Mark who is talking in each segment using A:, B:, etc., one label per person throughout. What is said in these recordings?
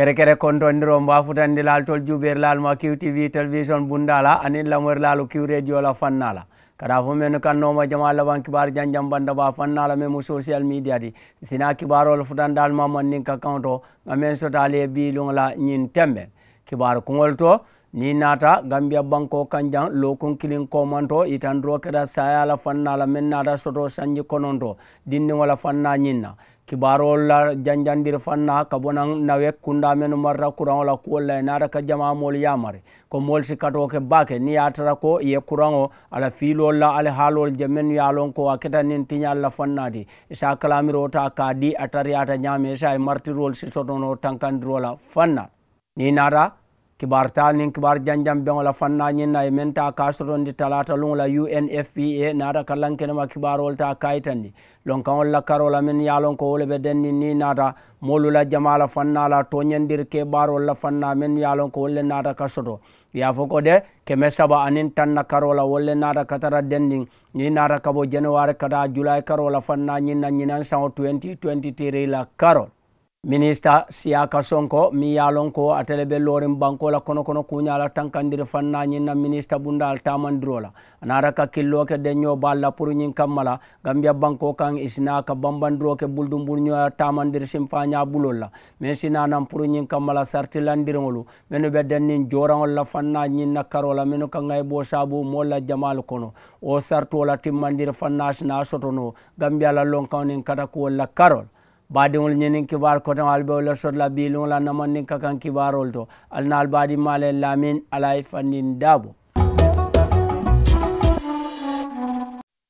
A: kere kere kontondiron mbafutandi laal tol juɓerlaal ma qtv television bundala anin lamorlaalu q radio la fannala kada fo men kan kannoma jama la kibar jan jam banda ba fannala me mo social media di sina kibarol futandal ma mannin ka kanto ngamen sotali e bilungla ñin tembe kibar kuŋol ngolto ni nata gambia banko kanjan lokun kilin manto itandro keda sayala fannala men nada soto sanji dinni wala fanna ñinna kibarol janjandir fanna ka bonan nawe kundamenu marta courant ola kuwolla e nata ka jama mol yamare ko mol sikkatoke bake ni yatata ko ye courant o ala filolla ala haalol jamenu yalon ko a ketanin tiña allah fannati sa kalamiro ta ka di a tariyata ñame sa e martirol si sotono tankandirola fanna ni nata kibar nin kibar janjam beŋo la fanna ñin na ye men ta ka sotondi talata luŋo la unfpa naata kallaŋ kenema kibarol ta kayitandi lonkaŋol la karo la min ye lon wo le be denni ni naata moolu la jama la fanna la toñendir kebarol la fanna min ye lon ko le naata ka soto ye fo ko de keme saba anin tan na karo la wolu le naata ka tara dendiŋ ni naata ka bo januwari ka taa julay karo la fanna ñin na ñinan saŋo 2023 la karol minista siyaka sonko mi ye lon ko atele be lorin banko la kono kono kuña la tankandiri fanna ñin na minista bundal al tamandiro la anara ka killo ke de ño balla pour ñin kammala gambia banko kan isina ka bambandiro ke buldum bul ño tamandiri sim fa ña bulol la men sina nan pour ñin kammala sarti landirolu men be den nin la fanna ñin na karola men ka ngay bo sabu molla jamal kono o sarto la timmandiri fanna sina sotono gambia la lon kan nin kata ko la karol baadiŋol ñiniŋ kibaar koteŋo ali be wo le soto la biiliŋo la namaŋ niŋ ka kaŋ kibaarol to ali naal baadi maale lamin ala ye fannin daabo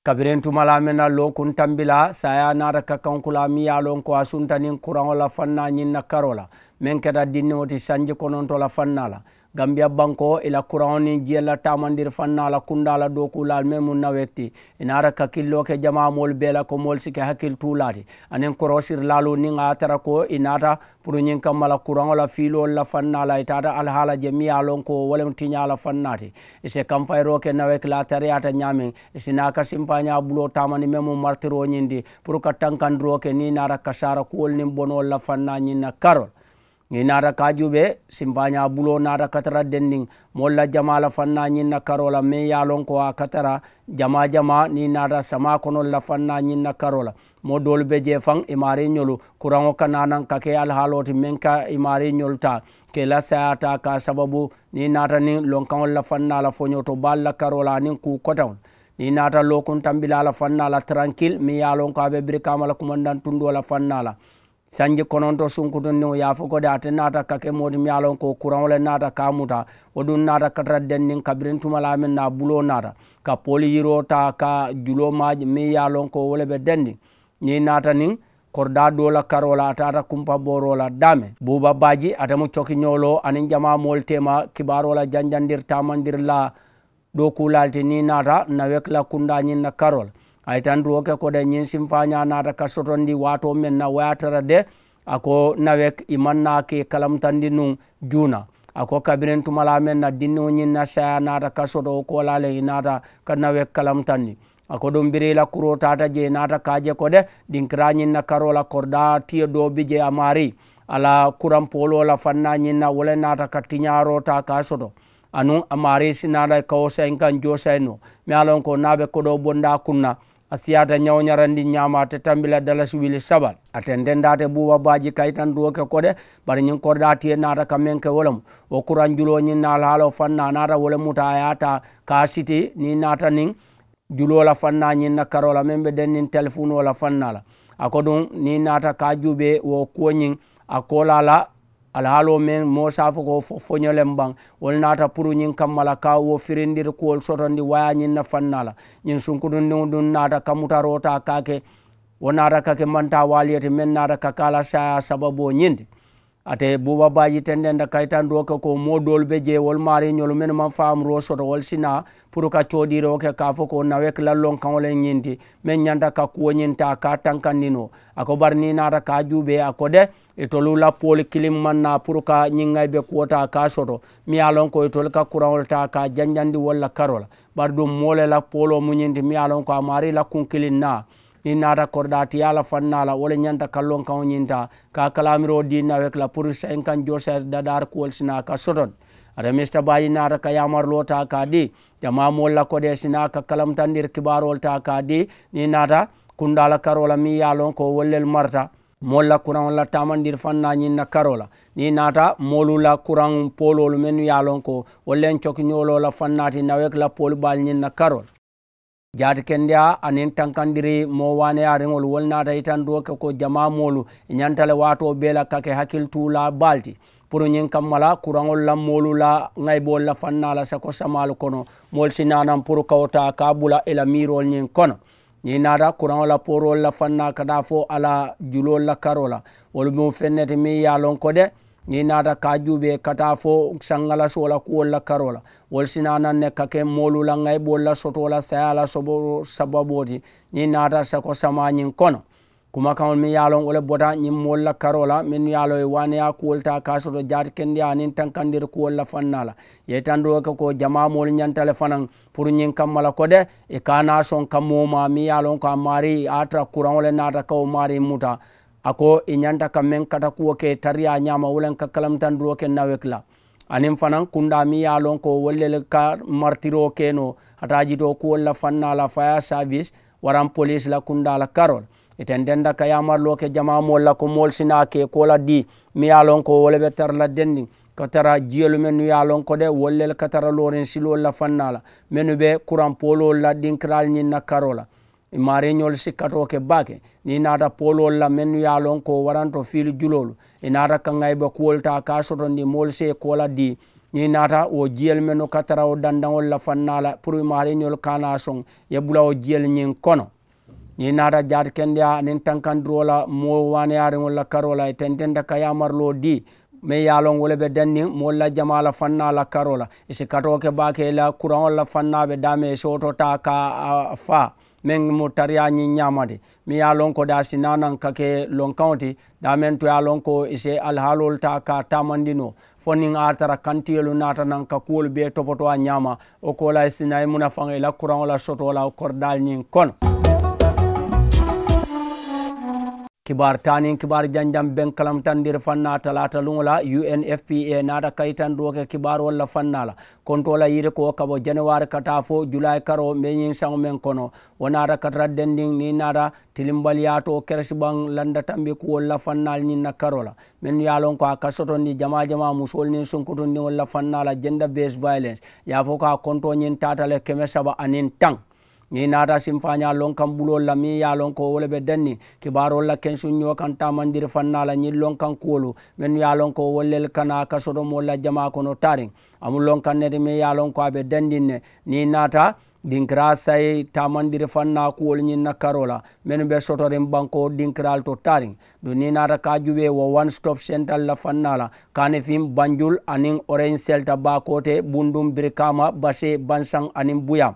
A: kabirin tumala na lo kun tambila saya nara ka kankula mi ya lon ko asunta nin kurango la fanna nyin na karo la men keta dinne ti sanje kononto la fanna la gambia banko ila kurawni jiyala tamandir fannala kundala dokulal me mun nawekti inara ka killo ke jama mol bela ko mol sike hakil tulati anen korosir lalu ni ngatara ko inata pour nyin kamala kurango la filo la fannala itata alhala jamiya lon ko walem tinyala fannati ise kam fayro ke nawek la tariata nyame isina ka bulo tamani memo martiro nyindi pour ka tankandro ke ni nara kasara ko ni bonol la fanna nyina karol ni nara kajuɓe simpaña bulo nara katara dendin molla jama la fanna ñinna karola mai yalon ko a katara jama jama ni nara sama kono la fanna ñinna karola mo dolu be je fan imari ñolu kuranŋo kananan kake alhaloti min ka imari ñolu ta ke la sayata ka sababu ni nata nin lonkaŋo la fanna la foño to bal la karola anin ku kotaŋol ni nata lokun tambila la fanna la tranquille mi yalon ko a be birikama la kumandan tundo la fanna la sanji kononto sunkuto niŋo yaafo kode ate naata kake moodi miyaloŋ ko kuraŋole naata kamuta wo duŋ naata katara denniŋ kabiriŋ tumala meŋ na bulo naata ka pooli yiro ta ka julo maaje meŋ ye loŋ ko wo le be denniŋ niŋ naata niŋ korda do la karo la ata ata kumpa booro la daame buuba baaji atemu cokiñolo aniŋ jama moolu tema kibaro la janjandir tamandir la dookulaalti niŋ naata nawek la kunda ñiŋ na karo la hay tan duoke kode ñin sim faña nata kasoton ndi wato men na wayatara de ako nawek i mannake kalamtandi nun juna ako kabinen tumala men na dinno ñin na saya nata kasoto kolale i nata ka nawek kalamtandi ako ɗum birila kuro tata je nata kaje kode ɗin kira ñin na karola korda tiya dobi je amari ala kuran polola fanna ñin na wole nata ka tiñaro ta ka soto anun amari sinada kawo sain kan josayno mi alon ko naɓe koɗo bonda kunna a siyata ñawñarandi ñamate tambila dalas wili sabal aten dendate ɓuuba baji kay tan duwoke koɗe bara ñin korɗa tiye nata ka menke wole mu o courant juloñin nal haala o fanna nata wole muta yata ka siti ni nata nin julola fanna ñin na karola men ɓe dennin téléphone wola fannala a ko ɗum ni nata ka juuɓe wo kuwoñin a kolala alhaalo men mosafo ko fo foñolen ɓan wol nata pour ñin kammala ka wo firindir kuwol sotondi waya ñin na fannala ñin sunkutudiu ɗum nata kamutarota kake wo nata kake manta waliyete men nata kakala saya sababu o ñinde ate buba baji tenden da kaitan ko modol be je wol mari nyol men man fam ro so wol sina pour ka chodi ro ke ka fo ko na wek e la lon kan wol nyindi men nyanda ka ko nyinta ka tankanino ako barni na ra ka jube akode itolu la pol kilim na pour ka nyingai be kuota ka soto mi alon ko itol e ka kurawol ta ka janjandi wala karola bar dum mole la polo munyindi mi alon ko amari la kilin na ni nata korda ti ala fannala wala nyanta kallon kan nyinta ka kalamiro dinna wekla pour sen kan joser dadar kuwol sina ka soton ada mista bayi naata ka yamar lota ka di jama molla kode sina ka kalamtandir kibarol ta ka di ni nata kundala karola mi yalon ko wollel marta molla kuran la tamandir fanna ñinna karola ni nata molu la kuran pololu menu yalon ko wollen cokñolo la fannati nawek la pol bal ñinna karol jaati kende a anin tankandiri mo wane areŋol wol naata yitan doke ko jama molu ñantale wato bela kake hakkil tula balti pour ñin kam mala kuraŋol la molu la ŋaybol la fanna la sa ko samalu kono mol si nanan pour kawta ka bula ila e mirol ñin kono ñi naata kuraŋo la porol la fanna kada fo ala julol la karo la wolu mum fennete mi ye lon ko de ni nata kajuɓe kata fo sangala sola kuwolla karola wolsina nanne kake molula gay ɓolla sotola sayala sobo sababoti ni nata sako samañin kono kuma kamol min yalon ole bota ñin molla karola min yalo e waneya kuwolta ka soto jati kendi anin tankandir kuwolla fannala ye tandoke ko jamamol ñantale fanan pour ñin kammala ko de e kana son kammoma mi yalon ko a mari a tra courant ole nata kawo mari muta ako i ñanta kam men kata kuwo ke tariya ñama wolen ka kalamtandiro ke nawek la anin fanan kunda mi ya lon ko wollel ka martiro keno ata jito kuwolla fanna la faya service waran police la kunda la karol eten denda ka yamarlo ke jamamolla ko mol sina ke kola di mi ya lon ko wolle ɓe tara la dendi ka tara jiyolu mennu ya lon ko de wollel ka tara lorin silolla fannala mennu ɓe courant polol la ɗinkiral ñinna karola E ma réunion l sikkato ke bake ni naata polol la men ya lon ko waranto fil julol e naata kangayɓe kuwolta ka soto ndi mol se kola di ni naata o jiyel men o katara o dandagol la fannala pour ma réunion l kana son ye ɓula o jiyel ñin kono ni naata jaati kende a nin tankandirola mo waneyarigol la karola e tententa ka yamarlo di mais yalon wole ɓe dandi molla jama la fanna la karola e si katoke bakela courant o la fannaɓe dame e sotota ka a fa meŋ mu tariya ñiŋ ñaama ti miŋ ye loŋ ko daa si naanaŋ ka ke lonkaŋo ti daa meŋ to ye a loŋ ko ise alihaalolu ta ka tamandi no fo niŋ a tara kantiyolu naata naŋ ka kuwolu bee topoto a ñaama wo ko la sina i munafaŋo i la kuraŋo la soto la koridaali ñiŋ kono kibar tani kibar janjam ben kalam tan ndir fanna talata lugola unfpa naata kayitan roke kibar walla fannala kontola yiri ko kabo janewari kata fo julay karo meñin sago men kono wonata katra dendin ni naata tilimbal yato keresi ban landa tambi ko walla fannal ñinna karola min yalon ko a kasoto ni jama jama musol nin sonkotondi walla fannala jenda bas violence yafo ko a konto ñin tatale keme saba anin tan ni nata simfaña lon kam ɓulol la min ya lon ko wole ɓe danni kibarol la kensuño kan tamandiri fannala ñin lon kan kuwolu min ya lon ko wollel kana kasotomol la jama kono tari amu lon kan nete min ya lon ko aɓe dandinne ni nata dinkira sayi tamandiri fanna kuwol ñinna karola men be sotorin banko dinkiral to tarin do ni nata ka juɓe wo one stop central la fannala kane fin banjul anin orange selta bakote bundum birkama base bansan anin buyam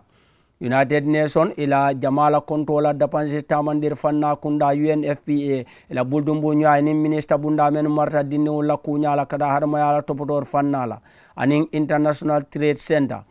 A: united nation ila jamala kontola dapanse tamandir fanna kunda unfpa ila buldumbu ñayini ministre bunda men marta dinniwo lakku ñala kada hadamayala topotor fannala anin international trade center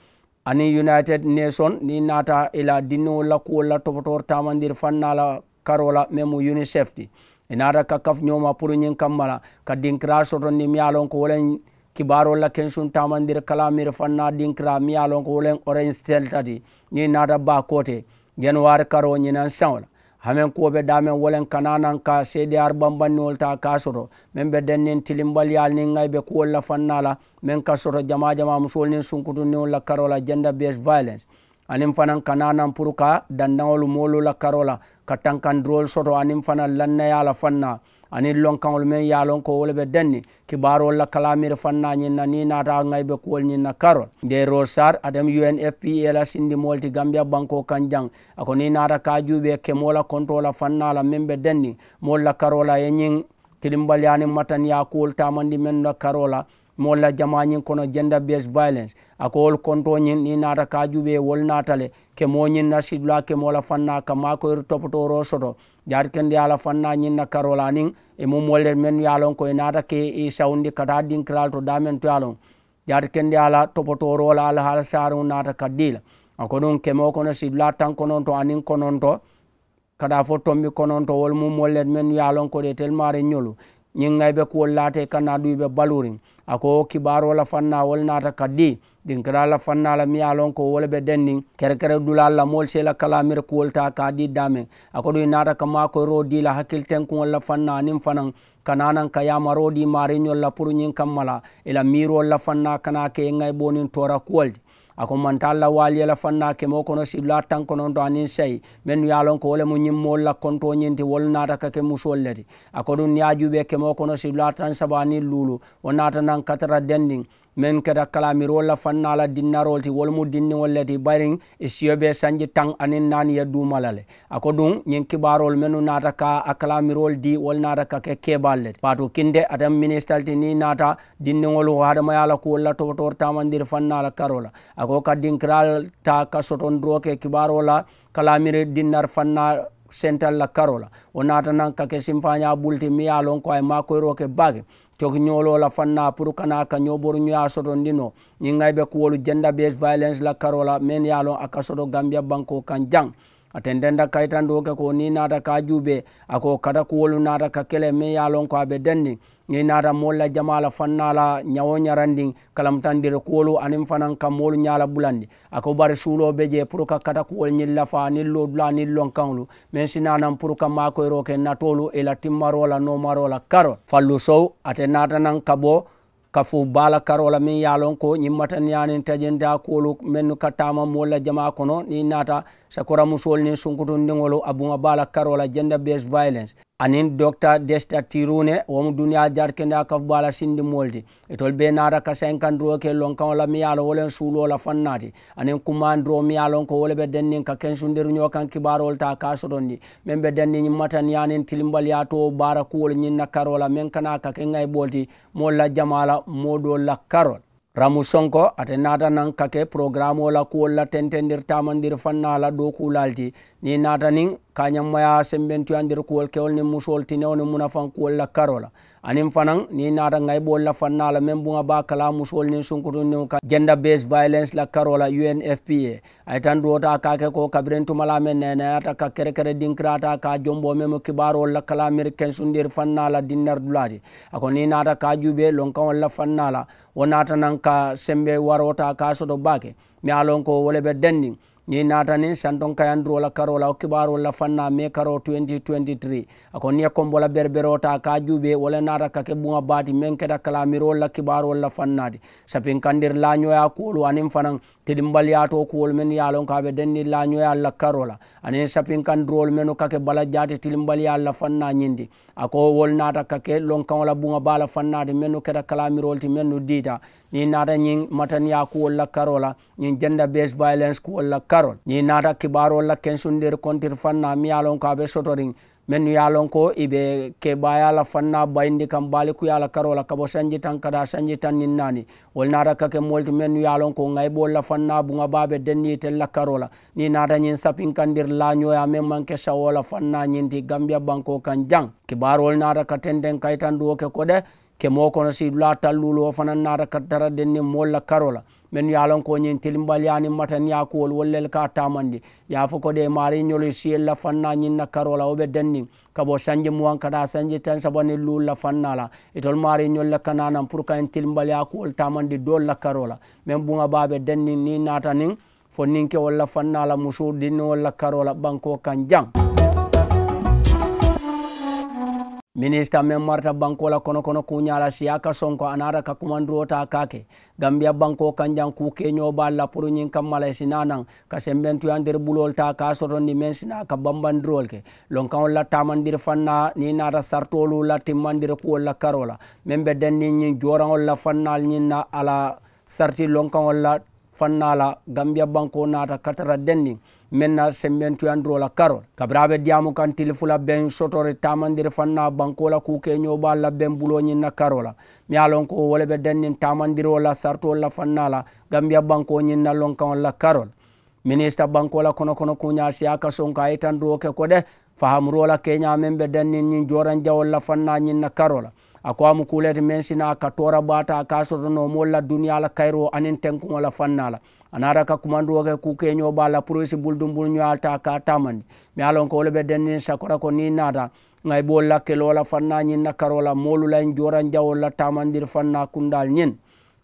A: ani united nation ni nata ila dinniwo lakkuwo la topotor tamandir fannala karola memu unisefti inata ka kakaf ñoma pour ñin kammala ka dinkira soto ni miyalon ko wolen kibaro la kenshun tamandir kalamir fanna dinkra miyalon ko wolen orange sel tati ni nata ba kote januar karo ñinan saŋola hamen kuwoɓe damen wolen kananan ka cdr bambanniwol ta ka soto min ɓe dennin tilimbalyal nin gayɓe kuwol la fannala min ka soto jama jama musol nin sunkutunniwol la karola gender based violence anin fanan kananan pour ka dandaŋolu molu la karola ka tankandirol soto anin fana lannayala fanna ani lonkaŋol meŋ ye a loŋ ko wo le be denni kibaarol la kalamiri fanna ñiŋ na niŋ naata ŋa be kuwol ñiŋ na karol de rosar atem unfpa la sindimol ti gambia banko kaŋ jaŋ a ko niŋ naata ka juubee kemo la konto la fanna la meŋ be denni moolu la karo la ye ñiŋ tilimbaliya niŋ mataniya kuwol tamandi meŋ la karo la molla jamañin kono gender based violence ako wol kontoñin ni nata ka wol natale ke moñin na ke mola fanna ka makoyr topotoro soto jar kende ala fanna ñin na karola e mum wolle men yalon koye nata ke e sawndi kata dinkiral to damen to yalon jar kende ala topotorola ala haala sarum nata ka dila ako ɗum kemo kono sidula tan kononto anin kononto kada fo tombi kononto wol mum wollet men yalon ko de telmare ñolu ñin gayɓe kuwol laate kana ɗuyɓe balurin ako kibarola fannawol nata kaddi ɗin kira la fannala miya lon ko wole ɓe denni kerekere dulal la mol sela kalamir kuwolta ka di dame ako ɗo nata ka mako rodi la hakkil tenkuwol la fanna nin fanan kananan ka yama rodi mari ñol la pour ñin kammala ela miirol la fanna kana ke ngay ɓonin tora kuwoldi ako mantalla alla waliyala fanna kemo kono sibla tan kononto anin sayi men ya lon ko wole mu ñimmol la konto ñinti wol nata kake musol leti ako dun ɗum yajuɓe kemo kono sibla tan sabani anin lulu o nata nan katara dendin min keda kalamir wolla fannala dinnarol ti wolmu dinni wolleti bari e siyoɓe sañdji tan anin nan ye dumalale ako ɗum ñin kiɓarol menu nata ka a kalamirol di wol nata ka ke keɓalle pato kinde atan ministal ti ni nata dinniol o haɗamayala ko wolla toɓotor tamandir fannala karola ako kadinkiral ta ka soton droke kiɓarola kalamir dinnar fanna central la karola o nata nan kake simfaña ɓulti miyalon ko ay makoyroke bage tokinyolola fanna purukana kanyoboru nyoa soto ndino ningaibe kuwolu gender based violence la karola men yalo akasoto gambia banko kan jang aten denda kaytando ke ko ni nata ka juuɓe ako kata ko wolu nata ka kele min yalon ko aɓe denndi ni nata molla jamala fannala ñawo ñarandi kalamtandir ko wolu anin fanan kam molu ñala ɓulandi ako bare suuloɓe je pour ka kata ko wol ñin lafa anin lo dula anin lon kanlu min sinanan pour ka makoyroke natolu ila timmarola nomarola karo fallu sow ate natanan kaɓo kafu bala karola min lon ko ñimmatan yanin tajinda kuolu mennu kattama la jama kono ni nata sakora musol ni sunkutun ndiŋolu abuŋa bala karola gender based violence anin docteur desta tirune womo duniya jarkenda kaf bala sindi molti e tol ɓe nara ka cinquante dro ke lonkan ola miyalo wolen suulola fannati anin kuman dro miyalon ko wole ɓe dennin ka kensudir ñokan kibarol ta kasoton di min ɓe denni ñimmatan yanin tilimbal yato bara kuwol ñinna karola min kana ka kenga e ɓolti molla jamala moɗo la karol ramu sonko ate nata nan kake programme ola kuwolla tentendirtama ndir fannala ɗo kulalti ni nata nin kañammaya sembentuya ndir kuwol kewol nin musowol tinewo nin munafan kuwolla karola anin fanan ni nata ngay ɓol la fanna la men bunga ba kala musol nin sunkutunni ka genda base violence la karola unfpa ay tan duwota kake ko kabiren tumala men nenayata ka kerekere dinkirata ka jombo memo kibarol la kala américain sundir fanna la dinner dulati ako ni nata ka juɓe lonkawol la fanna la wo nata nan ka sembe warota ka soto bake mi a lon ko woleɓe denning ni natani santon kayandiro la karola o kibaro la fanna mai karo 2023 ako niya e kombola berberota ka juɓe wala nata kake bunga bati min keta kalamiro la kibaro la fannati sapin kandir lañoya kuwolu anin fanan tidimbal yato kuwol men yalon kaɓe denni lañoya la karola anin sapin kandirol menu kake bala jati tilimbal ya la fanna ñindi ako wol nata kake lonkaola bunga bala fannati menu keta kalamirol ti menu dita ni nata ñin matanya kuwolla karola ñin jenda bes violence kuwolla karol ni nata kibarolla kensundir contir fanna miyalon ko aɓe sotorin men yalon ko iɓe ke bayala fanna bayndi kam baali kuyala karola kabo sañji tan kada sañji tan nin nani wol nata kake molti men yalon ko gaybolla fanna bunga baɓe denni tella karola ni nata ñin sapinkandir lañoya men manke sawola fanna ñinti gambia banko kan jang kibarol nata ka tenden kaytan duwoke koɗe kemo kono si dula tallulo o fana nata kattara den ni molla karola men ye lon ko ñin tilimbal yani matan ya kuwol wollel ka tamandi ya fo ko de mari ñolo siyel la fanna ñin na karola o be denni kabo sanje muwan kada sanje tan sabani lul la fanna la itol mari ñol la kanana pour ka en tilimbal ya kuwol tamandi dol la karola men bunga babe denni ni nata nin fo ninke walla fanna la musu dinni walla karola banko kan jang minista men marta banko la kono kono kuñala siya ka sonko anara ka kumandurota kake gambia banko kanjan ku keño balla pour ñin kam malay sinanan ka sembentuyandir bulol ta ka sotonni men sina ka bambandirol ke lonkaol la tamandir fanna ni nata sartolu la timmandir kuwol la karola men be denni ñin joranol la fannal ñin na ala sarti lonkaol la fannala gambia banko nata katara denni menna semmentuyandirola karol kabiraɓe diyamu kan tilifula ben sotore tamandiri fanna bankola kukeñoɓa labben buloñinna karola mi ye lon ko wole ɓe dennin tamandiro la sartol la fanna la gambiya bankoñinna lonkaol la karol minista bankola kono kono kuña siyaka sonka yitandiro ke kode de fahamurola keñamen ɓe dennin ñin joran jawol la fanna ñinna karola ako amu kulete men sina ka tora bata ka sotonomol la duniya la kayro anin tenkuŋo la fanna anara ka commande oke kukeño ɓala prosi buldum bul ñoalta ka tamandi mi alon ko woleɓe dennin sakora ko ni nata gay ɓo lakkelola fanna ñin nakkarola molulay joran jawolla tamandir fanna kundal ñin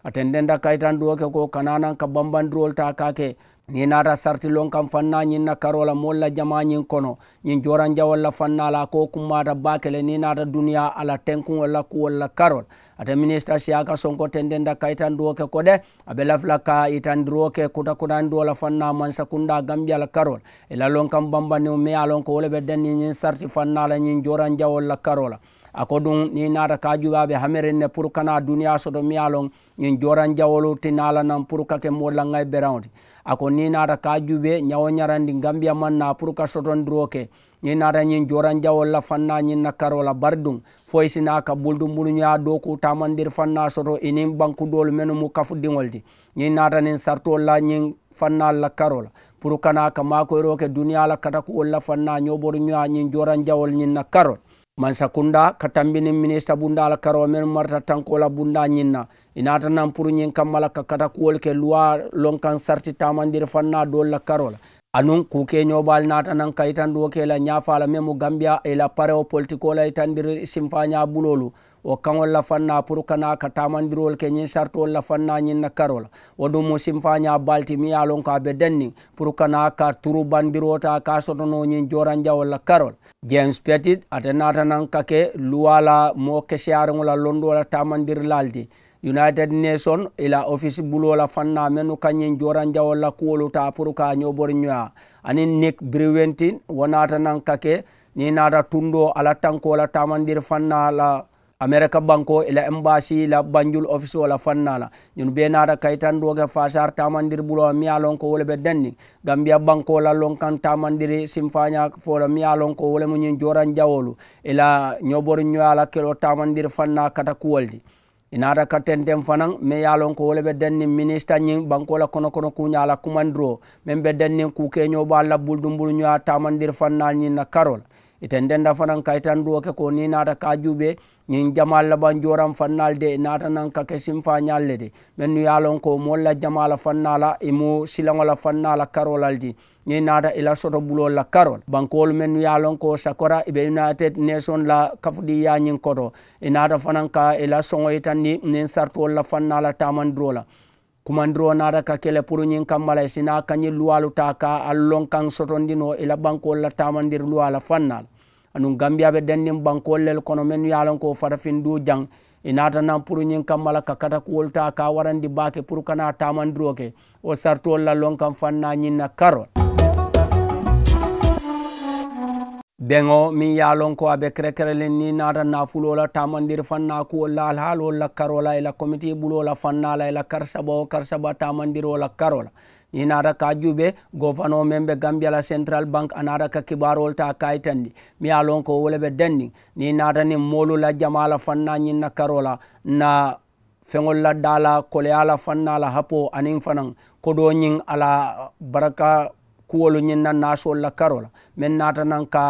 A: atenden da kaytan duoke ko kananan ka bambandirol ta kake ni sarti lon kam fanna ñin na karola molla jama ñin kono ñin joranja walla fanna la ko kummata bakele ni nata duniya ala tenkun walla ku walla karol ate ministre siyaka sonko tendenda kaitan duwoke ko de abe lafla ka itan duwoke kuta kutan duwola fanna mansa kunda gambia la karol ila lon kam bamba ni me alon ko wole be ñin sarti fanna la ñin joranja walla karola ako ɗum ni nata kajuɓaɓe hameren ne pour kana duniya soto mi alon ñin joran jawolo tinala nan pour kake molla ngay berawde ako ni nata kajuɓe ñawo ñarandi gambiya manna pour ka sotondiroke ni nata ñin joran jawolla fanna ñin nakkarola bardum foysina ka ɓuldumɓulñoya dow ko tamandir fanna soto inin bankudol men mu kafuɗiŋoldi ñin natanin sartolla ñin fanna lakkarola pour kana ka makoyroke duniyala katakuwolla fanna ñoɓoroñoya ñin joran jawol ñin nakkarol mansa kunda ka tambinin ministre bundala karo men marta tankola bunda ñinna inatanan pour ñin kammala ka katakuwol ke loi lonkan sarti tamandir fanna dolla karola anon kukeñoɓal natanan kaytan ɗo kela ñafala mais mo gambia ela pare o politicola ytandir simfa ñabulolu o kaŋolla fanna pour kana ka tamandirol ke ñin sarti olla fanna ñinna karola woɗum mo simfa ña balti mi yalon ka be denni pour kana ka turu bandirota ka sotono ñin joranja olla karol james petit ate natanan kake luwala mo kesiyarenola londola tamandir laldi united nation ila office bulola fanna menu kañen joran jawolla kuwoluta pour ka ñobor ñoya anin nik brewentin wonata nan kake ni nata tundo ala tankola tamandir fanna la america banko ila embassy la banjul office wala fannala ñun be nata kay tan doge fasar tamandir bulo miya lon ko wole ɓe denni gambia banko la lon kan tamandiri simfaña fola miya lon ko wole mu ñin joran jawolu ila ñobor ñoyala kelo tamandir fanna kata kuwoldi inata katten den fanan mi yalon ko wole ɓe dennin ministre ñin bankola kono kono kuñala kumandiro min ɓe dennin kukeñoɓo allah buldumbulu ñoya tamandir fannal ñin na karol iten denda fanan kaytan duwoke ko ni nata kajuɓe ñin jama allah ɓan joran fannal de natanan kake simfa ñallede min nu yalon ko molla jamala fannala imo silaola fannala karolal di ñiŋ naata i la sotobuloolu la karola bankoolu mennu ye a loŋ ko sakora i united nation la kafudiyaa ñiŋ koto i naata fanaŋ ka i la soŋo la faŋ e la taamandiro la kumandiro ka kele pour ñiŋ kamma la i si naa ka ñiŋ luwaalu taa ka a loŋ kaŋ sotondinoo i la bankoolu la taamandiri luwa la be dennin bankol lel kono men yalan ko farafin du jang inata e nan pour nyin kammala ka kata kuwol ka warandi bake pour kana tamandiro ke o sartol la lon kam fanna nyin na karol beŋo mi ye a loŋ ko a be ni naata nafulo la tamandiri fanna kuwo la alhaalo la karola la i komiti bulo la fanna la i la karisaba wo karisaba tamandiro la karo ni naata ka jube gofano meŋ be gambia la central bank a ka kibarol ta kayitandi mi ye a loŋ ko wo le be danniŋ ni naata niŋ moolu la jamala la fanna ñiŋ na karo la na feŋol la daa la koleya la fanna la hapo aniŋ fanaŋ kodo ñiŋ ala baraka kuwolu ñin nan nasuwol la karola min nata nan ka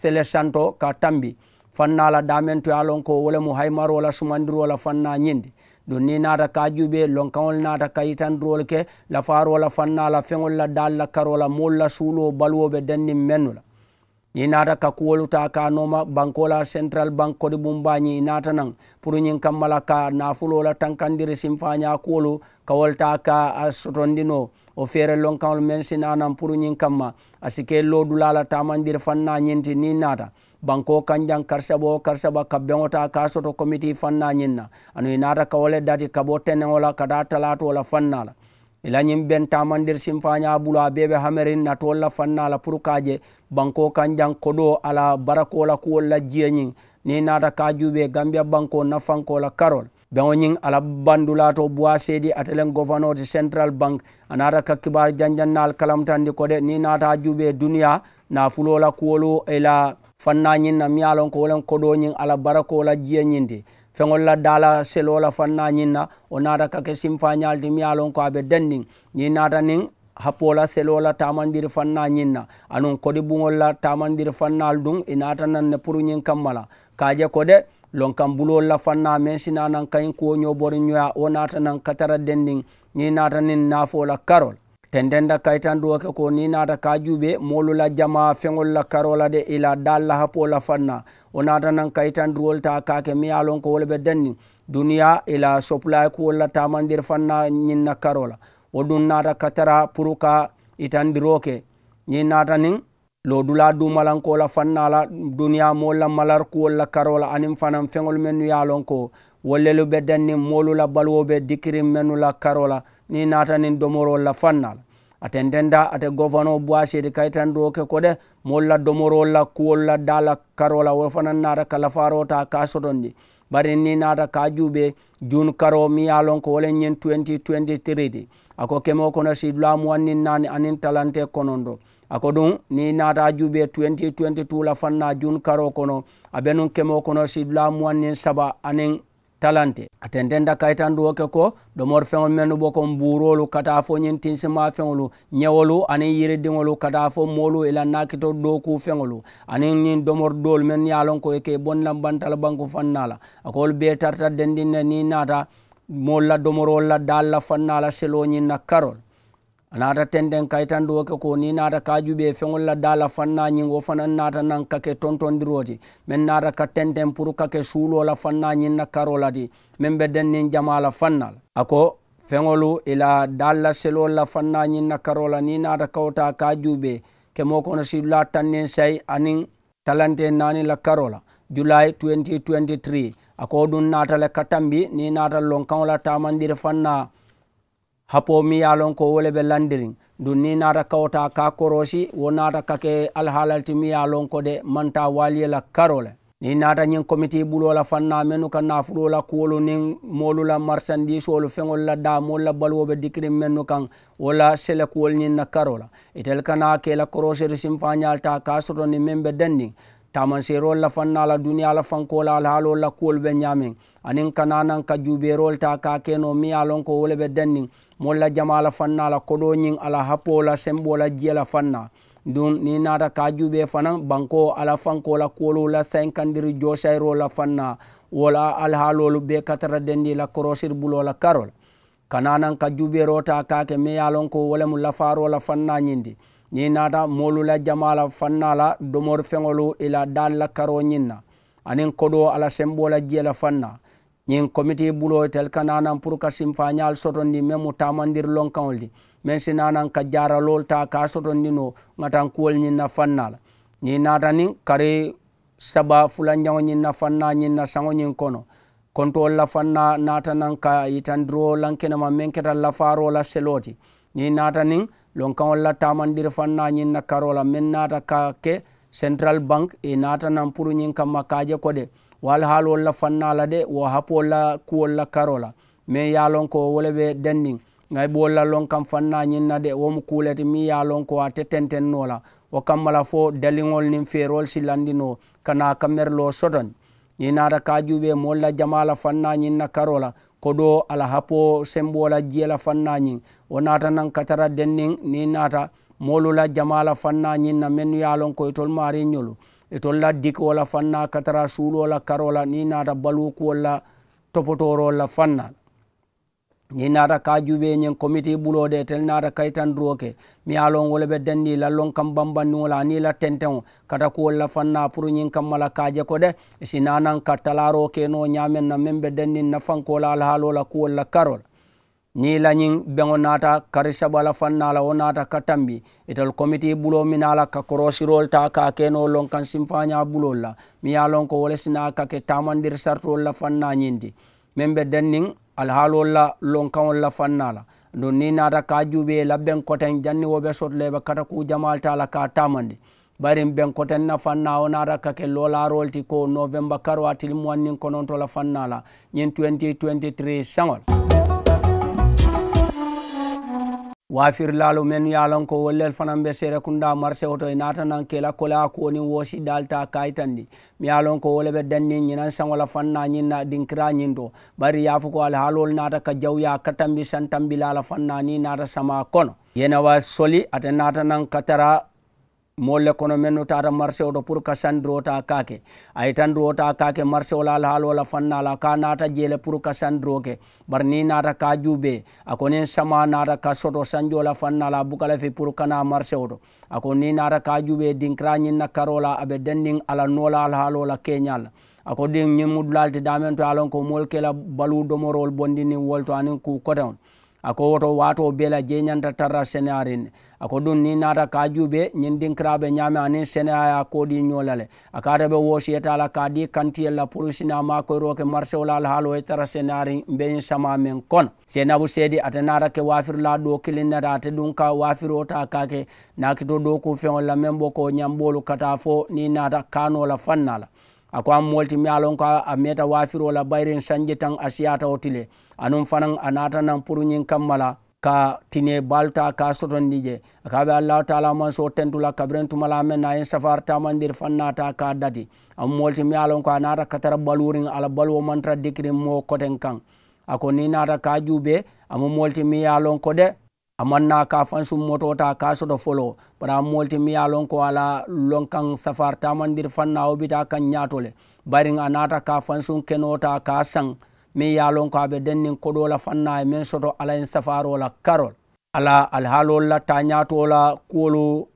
A: selestant o ka tambi fannala damen toya lon ko wolemu haymarola sumandirola fanna ñinde ɗum ni nata ka ƴuɓe lonkawol nata ka yitandirol ke lafarola fannala feŋol la dal la karola mol la suulo baluwoɓe dennin mennula ñi naata ka kuwoluta ka nooma bankola central bank kodi bum baañi naata naŋ pour ñiŋ kammala ka naafulo la tankandiri sin faaña kuwolu ka wolta ka a sotondino o feere lonkaŋolu meŋ si naanaŋ pour ñiŋ kamma a si ke loodula la taamandiri faŋ na ñinti niŋ naata banko kaŋ jaŋ karisaba wo karisaba ka beŋota ka soto comité faŋ na ñiŋ na anuŋ i naata ka wo le dati ka bo teneŋo la ka taa talaato la faŋ na la elañin bentamander simpaña bula beɓe hamerin natolla fannala pour kaje banko kanjang koɗo ala barakola kuwolla jiyañin ni nata kajuɓe e gambia banko nafankola carol ɓeoñin ala bandulato boi seedi atelen gouverneur de central banque a nata ka kibar janjannal kalamtandi kode ni nata juɓe e duniya na fulola kuwolu ela fannañin na miyalon ko wolen koɗoñin ala barakola jiyañinde feŋol laddala selola fanna ñinna o naata kake simfa ñaalti mi yalon ko aɓe denndin ñi naata nin happola selola tamandiri fanna ñinna anun koɗi buŋolla tamandiri fannal dun i naata nan ne pour ñin kammala kaje ko de lon kam bulol la fanna men sinanan kayin kuwo ñobori ñoya wo naata nan katara denndin ñi naata nin naafola karol te ndenda kaytan duwoke ko ni naata kajuuɓe molula jama feŋolla karola de ila dalla hapola fanna o naata nan kaytan duwol ta kake miyalon ko wolɓe denni duniya ila soplay ko wolla tamandir fanna ñinna karola wo ɗum naata katara pour ka itandiroke ñi naata nin lo dula dumalankola fannala duniya molla malar ko wolla karola anin fanan feŋol men nu yalon ko wallelu be dannin molu la baluwo be dikirin mennu la karo la ni naata nin domorol la fanna la aten denda ate govano boisedi kaytan do ke kode molu la domorol la kuwol la da la karo la wo fanan kalafaro ta ka sotondi bari ni naata ka juube jun karo mi ye lon ko wole ñin 2023 di ako kemo kono si sidula muwannin nani anin talante konondo ako ɗum ni naata juube 2022 la fanna jun karo kono abe nun kemo kono si sidula muwannin saba anin talante ate ndenda kaytan ɗu oke ko ɗomor feŋol mennu ɓo kon burolu kata fo ñin tinsima feŋolu ñewolu anin yiridiŋolu kata fo molu ila nakito ɗoku feŋolu anin nin domor dolu men yalon ko eke bonnan bantal banku fannala akowol be tarta dendinne ni nata molla domorol la dalla fannala selo ñin na karol naata tenden kayitan duwoke ko ni naata kajuɓe e feŋol laddala fannañin wo fanan naata nan kake tontodiroti min naata ka tenten pour kake suulola fannañin na karola ti min ɓedden nin jamala fannal ako feŋolu ila dalla selol la fannañin na karola ni naata kawta kajuɓe ke mo kono sidula tannin say anin talante nani la karola july 2023 ako ɗum naata le katambi ni naata lonkaŋola tamandiri fanna hapo mi ye lon ko wole ɓe landirin dun ni nata kawta ka korosi wo nata kake alhalalti mi ye lon ko de manta waliyela karole ni nata ñin comité ɓulola fanna mennu ka nafuɗola kuwolu nin molula marchandisolu feŋol la da damol la baluwoɓe dikirin mennu kan wala sele kuwol ñin na karola itel kana kela koroseri simfañal ta ka sotoni min ɓe denndin tamanserol la fanna la duniya la fankola alhalol la kuwol ɓe ñamin anin kananan ka juuberol ta ka keno mi ye lon ko wole ɓe denndin molla jamala fanna ala koɗo ñin ala happola semɓola jiyala fanna dun ni nata ka juɓe fana banko ala fankola kuolu la sankandiri josayro la fanna wala alhalolu be katara dendi la korosir bulola karol kananan ka juɓerota kake me yalonko walemu lafarola fanna ñindi ni nata molu la jamala fannala domor feŋolu ila dal la karo ñinna anin koɗo ala semɓola jiyala fanna ñin comité ɓuloytel e ka nanan pour ka sim fa ñal sotondi men mo tamandir lonkaol di men si nanan ka jaralol ta ka sotondi no gatan kuwol ñin na fannala ñi natani kare saba fulanjaŋo ñin na fanna ñin na saŋo ñin kono kontowol la fanna natanan ka yitandiro lankinama men keta lafaro la seloti ñi natani lonkaol la tamandir fanna ñin na karola men nata ka ke central banque e natanan pour ñin kamma kaje ko de wala haal wolla fannala de wo happu wolla ku wolla karola mais yalon ko wole ɓe dennin gay ɓowolla lon kam fanna ñinna de womo kuulete mi yalon ko a tetentennola wo kammala fo daliŋol nin feerol silandino kana kamerlo sodon ñi nata kajuɓe molla jamala fanna ñinna karola koɗo ala happo semɓola jiyela fanna ñin wo nata nan katara dennin ni nata molula jamala fanna ñinna mennu yalon koye tol mari ñolu e tolla diki wola fanna katara suulu wola karola ni naata baluku wolla topotoro wolla fannal ni naata kajuɓe ñin comité ɓuloɗe tel naata kaytandiro ke mi yalon wole ɓe denndi lallon kam bambanni wola ni la tenten o kata ko wolla fanna pour ñin kam mala kaje ko de si nanan ka talaro ke no ñamen na min ɓe denndi nafankola alhaalola ku wolla karola ni lañin beŋo naata kari sabala fannala wo naata ka tambi ital comité bulo mi naala ka korosirol ta ka keno lon kan simfaña bulol la mi ye lon ko wole sina ka ke tamandir sartol la fanna ñindi min be dennin alhaalol la lon kaŋol la fanna la don ni naata ka juuɓe labben koten janni wo ɓe sotle ɓe kata ku jamal ta la ka tamandi barin ben koten na fanna o naata ka ke lolarol ti ko novembre karo a tili moannin konontola fanna la ñin 2023 sagol 20, 20, 20, 20, 20, 20. wafirlalo men yalanko wollel fanan be sere kunda marché oto e natanan kela kola koni wosi dalta kayitandi mi yalonko wole ɓe danni ñinan sangola fanna ñinna dinkira ñinto bari yafo ko alhaalol nata ka jawya katambi santambilala fanna ni nata sama kono yenawa soli ate natanan katara molle kono men no tata marché o to pour qua sandiro ta kaake ay tandiro ta kaake marché o lala haala ola fannala ka naata jeele pour qua sandiroke bar ni naata ka juube a konin sama naata ka soto sañdio la fannala bukala fe pour kana marché o to a ko ni naata ka juube dinkira ñin na karola aɓe dendin ala nolal haala ola keñal a ko ɗin ñimmudulalti damen to alon ko molkela balu domorol bondini wolto anin ku kote on ako woto wato bela jeñanta tarra sénéarin ako ɗum ni nata kajuɓe ñin dinkiraɓe ñame anin sénéaya koɗi ñolale akareɓe wosiyetala kadi kantiyella porusina makoyroke marché olal haalo he tara sénéarin mbeyin sama men kono senabu seedi ata nata ke wafirla ɗo kilinnata ate ɗum ka wafiro ta kake nakito ɗo ku fewo la men ɓo ko ñamɓolu kata fo ni nata kanola fannala ako an molti mi alon ko a meta wafirola bayrin sañdji tan a siyata otile anum fanan anata nan pour kammala ka tine balta ka sotondi je akaɓe allahu taala man so tentula kabren tumala men na en safar tamandir fannata ka dati am molti mi alon ko anata katara balurin ala balwo mantra dikri mo koten kan ako ni nata ka juube amo molti mi ko de amanna ka fansum motota ka soto folo bara molti mi yalon ko ala lonkan safar tamandir fanna obita kan ñatole barin anata ka fansum kenota ka san min yalon ko aɓe dennin koɗola fanna e min soto ala en safarola karol ala alhaalol latta ñatola kuwolu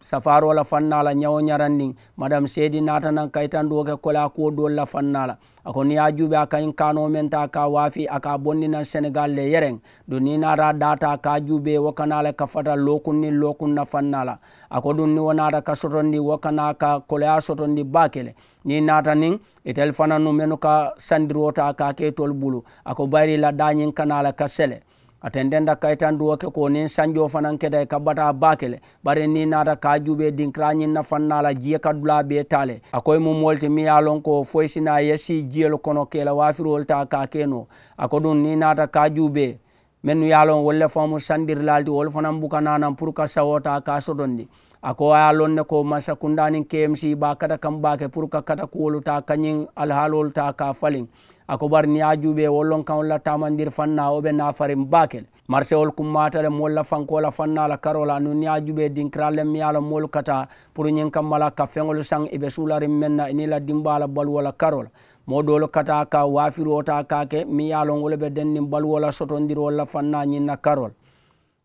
A: safarola fannala ñawo ñaran ndin madame seedi natanan kaytan ɗoke kole a kuwo dolla fannala ako ni ya juuɓe a kayin kanomen ta ka waafi aka bonninan sénégal le yereng ɗu ni nata data ka juuɓe wokkanala kafata lokunni lokunna fannala ako ɗum ni wonata ka sotondi wokkana ka kole a sotondi bakele ni natanin etel fananu menu ka sandirota ka ketol bulu ako bayri laɗɗayin kanala ka sele atendenda kaytan duwoke ko nin sañio fanan keda e kabbata bakele bare ni nata ka juuɓe dinkirañin nafannala jiye ka dulaɓe tale akoye mum molte mi yalon ko foysina yessi jiyel kono kela wafirol ta ka keno ako ɗum ni nata ka juuɓe mennu yalon wolle famu sandirlaldi wol fanan bukananan pour ka sawota ka soɗon ni ako waya lonne ko masa kundanin kmc ba kata kam bake pour ka kata kuwoluta kañin alhaalol ta ka falin ako bar niya juuɓe wollon kan wolla tamandir fanna oɓe nafarin bakel marchéol kummatale molla fankola fannala karola nu niya juuɓe dinkiralle miyala molu kata pour ñin kam mala ka feŋol saŋ iɓe e sularin menna inila e dimbala baluwola karola moɗolu kata ka wafiru ota kake miyalon wolaɓe dendin baluwola sotondir wolla fanna ñinna karol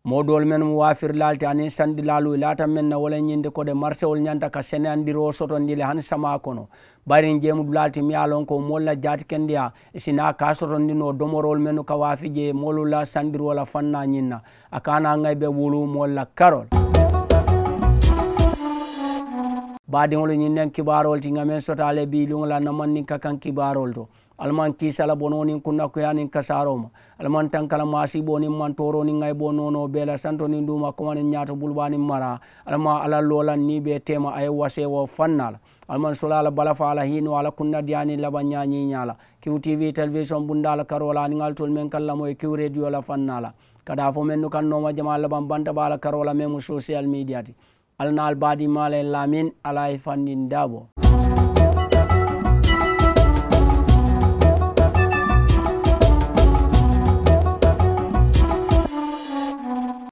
A: moɗol men mo wafir lalti ani sanɗi laalu latan men na wolen ñinde koɗe marché ol ñanta ka sene andiro soton ndile han sama kono ɓarin jeemudu lalti miyalon ko molla jati kendiya sina ka soton ndino domorol men ka wafije molula sanɗirola fanna ñinna a kana gay ɓe wulu molla carol badiŋolo ñinden kibarol ti gamen sotale ɓi luŋola namannin ka kan kibarol to alman kisala bononin kunna kuyanin kasaroma alman tankala masi bonin mantoronin ay bonono bela santonin duma komanin nyato bulbanin mara alma ala lolan ni be tema ay wasewo fannala alman ala balafa ala hino ala kunna diyani laba ñañiñala kiw tv télévision bundala karola ni ngal tol men kallamo e kiw radio la fannala kada fo men no kannoma jama laban banta bala karola memu social media ti alnaal baadi mala lamin ala e fannin dabo